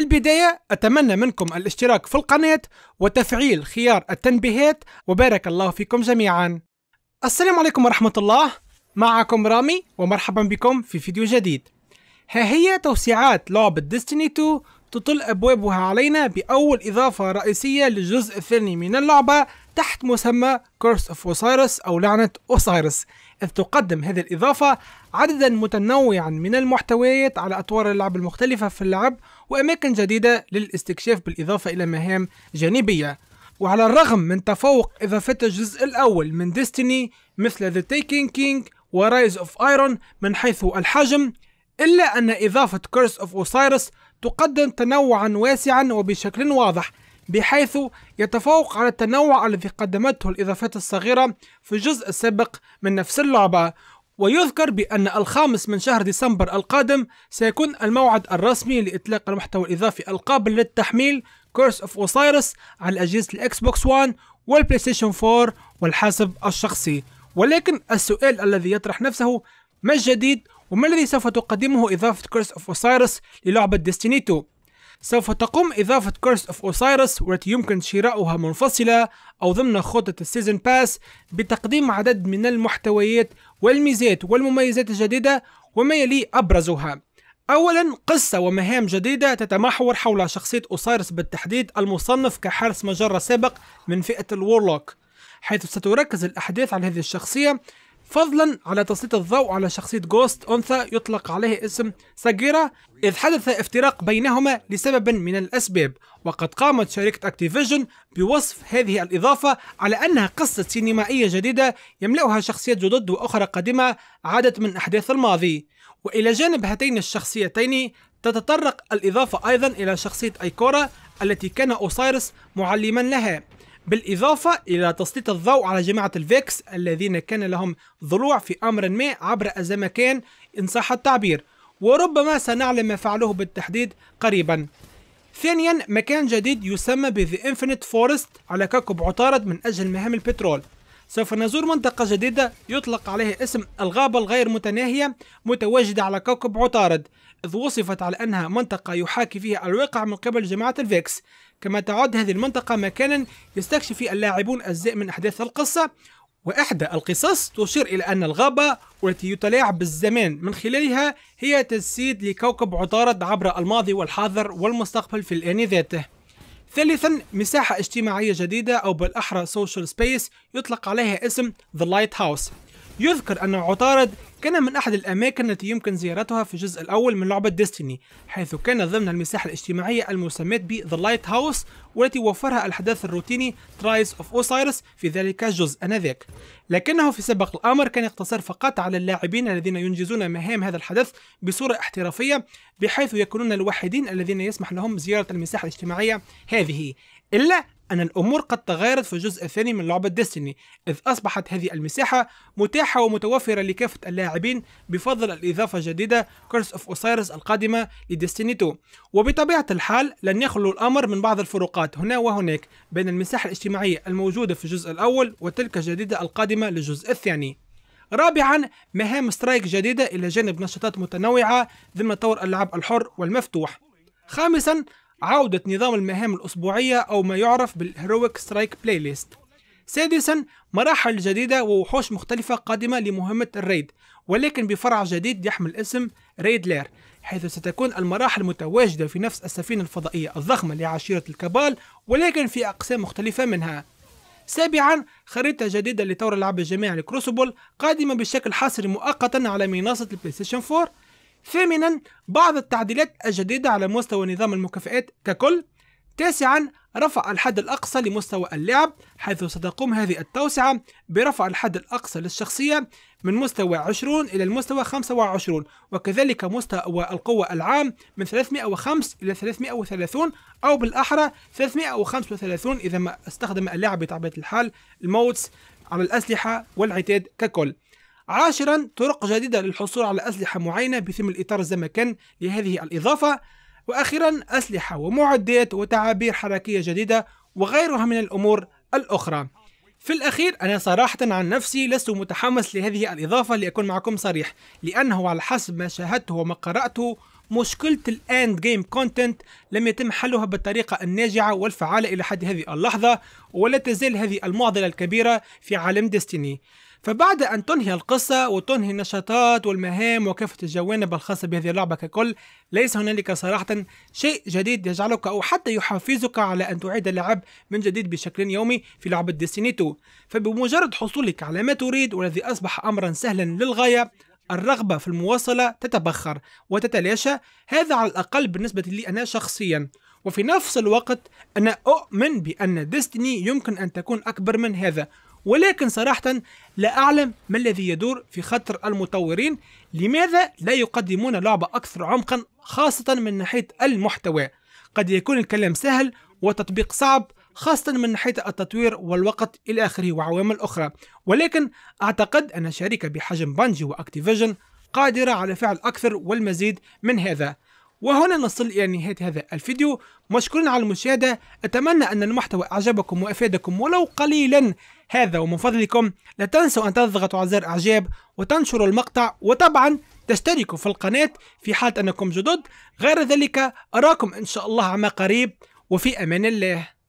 في البداية أتمنى منكم الاشتراك في القناة وتفعيل خيار التنبيهات وبارك الله فيكم جميعا السلام عليكم ورحمة الله معكم رامي ومرحبا بكم في فيديو جديد ها هي توسيعات لعبة ديستني 2 تطل أبوابها علينا بأول إضافة رئيسية للجزء الثاني من اللعبة تحت مسمى كورس اوف اوسايرس او لعنة اوسايرس إذ تقدم هذه الإضافة عددا متنوعا من المحتويات على أطوار اللعب المختلفة في اللعب وأماكن جديدة للاستكشاف بالإضافة إلى مهام جانبية وعلى الرغم من تفوق إضافة الجزء الأول من ديستني مثل ذا تيكن كينج ورايز اوف ايرون من حيث الحجم إلا أن إضافة كورس اوف اوسايرس تقدم تنوعا واسعا وبشكل واضح بحيث يتفوق على التنوع الذي قدمته الإضافات الصغيرة في الجزء السابق من نفس اللعبة ويذكر بأن الخامس من شهر ديسمبر القادم سيكون الموعد الرسمي لإطلاق المحتوى الإضافي القابل للتحميل كورس اوف اوسايرس على أجهزة الإكس بوكس 1 والبلاي ستيشن 4 والحاسب الشخصي ولكن السؤال الذي يطرح نفسه ما الجديد وما الذي سوف تقدمه إضافة كورس اوف اوسايرس للعبة 2 سوف تقوم إضافة كورس أوف أوسايرس والتي يمكن شراؤها منفصلة أو ضمن خطة السيزن باس بتقديم عدد من المحتويات والميزات والمميزات الجديدة وما يلي أبرزها أولا قصة ومهام جديدة تتمحور حول شخصية أوسايرس بالتحديد المصنف كحارس مجرة سابق من فئة الورلوك حيث ستركز الأحداث على هذه الشخصية فضلا على تسليط الضوء على شخصية جوست أنثى يطلق عليه اسم ساجيرا إذ حدث افتراق بينهما لسبب من الأسباب وقد قامت شركة أكتيفيجن بوصف هذه الإضافة على أنها قصة سينمائية جديدة يملأها شخصيات جدد وأخرى قديمة عادت من أحداث الماضي وإلى جانب هاتين الشخصيتين تتطرق الإضافة أيضا إلى شخصية أيكورا التي كان أوسايرس معلما لها بالإضافة إلى تسليط الضوء على جماعة الفيكس الذين كان لهم ضلوع في أمر ما عبر أزمكان إن صح التعبير وربما سنعلم ما فعلوه بالتحديد قريبا ثانيا مكان جديد يسمى بذا انفينيت فورست على كوكب عطارد من أجل مهام البترول سوف نزور منطقة جديدة يطلق عليها اسم الغابة الغير متناهية متواجدة على كوكب عطارد إذ وصفت على أنها منطقة يحاكي فيها الواقع من قبل جماعة الفيكس كما تعد هذه المنطقة مكانا يستكشف فيه اللاعبون أجزاء من أحداث القصة وإحدى القصص تشير إلى أن الغابة والتي يتلاعب بالزمان من خلالها هي تجسيد لكوكب عطارد عبر الماضي والحاضر والمستقبل في الآن ذاته ثالثا مساحة اجتماعية جديدة أو بالأحرى social space يطلق عليها اسم The Lighthouse يذكر أن عطارد كان من أحد الأماكن التي يمكن زيارتها في الجزء الأول من لعبة ديستيني حيث كان ضمن المساحة الاجتماعية المسماة بـ The Lighthouse والتي وفرها الحدث الروتيني ترايز أوف أوسايرس في ذلك الجزء آنذاك لكنه في سبق الأمر كان يقتصر فقط على اللاعبين الذين ينجزون مهام هذا الحدث بصورة احترافية بحيث يكونون الوحيدين الذين يسمح لهم زيارة المساحة الاجتماعية هذه إلا أن الأمور قد تغيرت في الجزء الثاني من لعبة ديستني إذ أصبحت هذه المساحة متاحة ومتوفرة لكافة اللاعبين بفضل الإضافة الجديدة كورس أوف أوسايرس القادمة لديستني 2 وبطبيعة الحال لن يخلو الأمر من بعض الفروقات هنا وهناك بين المساحة الاجتماعية الموجودة في الجزء الأول وتلك الجديدة القادمة للجزء الثاني رابعا مهام سترايك جديدة إلى جانب نشاطات متنوعة ضمن طور اللعب الحر والمفتوح خامسا عودة نظام المهام الأسبوعية أو ما يعرف بالهيرويك سترايك بلاي ليست سادسا مراحل جديدة ووحوش مختلفة قادمة لمهمة الريد ولكن بفرع جديد يحمل اسم ريد لير حيث ستكون المراحل متواجدة في نفس السفينة الفضائية الضخمة لعشيرة الكبال ولكن في أقسام مختلفة منها سابعا خريطة جديدة لطور اللعب الجماعي لكروسوبول قادمة بشكل حصري مؤقتا على منصة البلايستيشن 4 ثامنا بعض التعديلات الجديدة على مستوى نظام المكافئات ككل تاسعا رفع الحد الأقصى لمستوى اللعب حيث ستقوم هذه التوسعة برفع الحد الأقصى للشخصية من مستوى 20 إلى المستوى 25 وكذلك مستوى القوة العام من 305 إلى 330 أو بالأحرى 335 إذا ما استخدم اللاعب بطبيعة الحال الموتس على الأسلحة والعتاد ككل عاشرا طرق جديدة للحصول على أسلحة معينة بثمن الإطار الزمكان لهذه الإضافة وأخيرا أسلحة ومعدات وتعابير حركية جديدة وغيرها من الأمور الأخرى في الأخير أنا صراحة عن نفسي لست متحمس لهذه الإضافة لأكون معكم صريح لأنه على حسب ما شاهدته وما قرأته مشكلة الاند جيم كونتنت لم يتم حلها بالطريقة الناجعة والفعالة إلى حد هذه اللحظة ولا تزال هذه المعضلة الكبيرة في عالم ديستيني فبعد أن تنهي القصة وتنهي النشاطات والمهام وكافة الجوانب الخاصة بهذه اللعبة ككل ليس هنالك صراحة شيء جديد يجعلك أو حتى يحفزك على أن تعيد اللعب من جديد بشكل يومي في لعبة ديستينيتو فبمجرد حصولك على ما تريد والذي أصبح أمرا سهلا للغاية الرغبة في المواصلة تتبخر وتتلاشى هذا على الأقل بالنسبة لي أنا شخصيا وفي نفس الوقت أنا أؤمن بأن ديستني يمكن أن تكون أكبر من هذا ولكن صراحة لا أعلم ما الذي يدور في خاطر المطورين لماذا لا يقدمون لعبة أكثر عمقا خاصة من ناحية المحتوى قد يكون الكلام سهل وتطبيق صعب خاصة من ناحية التطوير والوقت إلى آخره وعوامل أخرى ولكن أعتقد أن شركة بحجم بانجي وأكتيفيجن قادرة على فعل أكثر والمزيد من هذا وهنا نصل إلى نهاية هذا الفيديو مشكورين على المشاهدة أتمنى أن المحتوى أعجبكم وأفادكم ولو قليلا هذا ومن فضلكم لا تنسوا أن تضغطوا على زر إعجاب وتنشروا المقطع وطبعا تشتركوا في القناة في حال أنكم جدد غير ذلك أراكم إن شاء الله عما قريب وفي أمان الله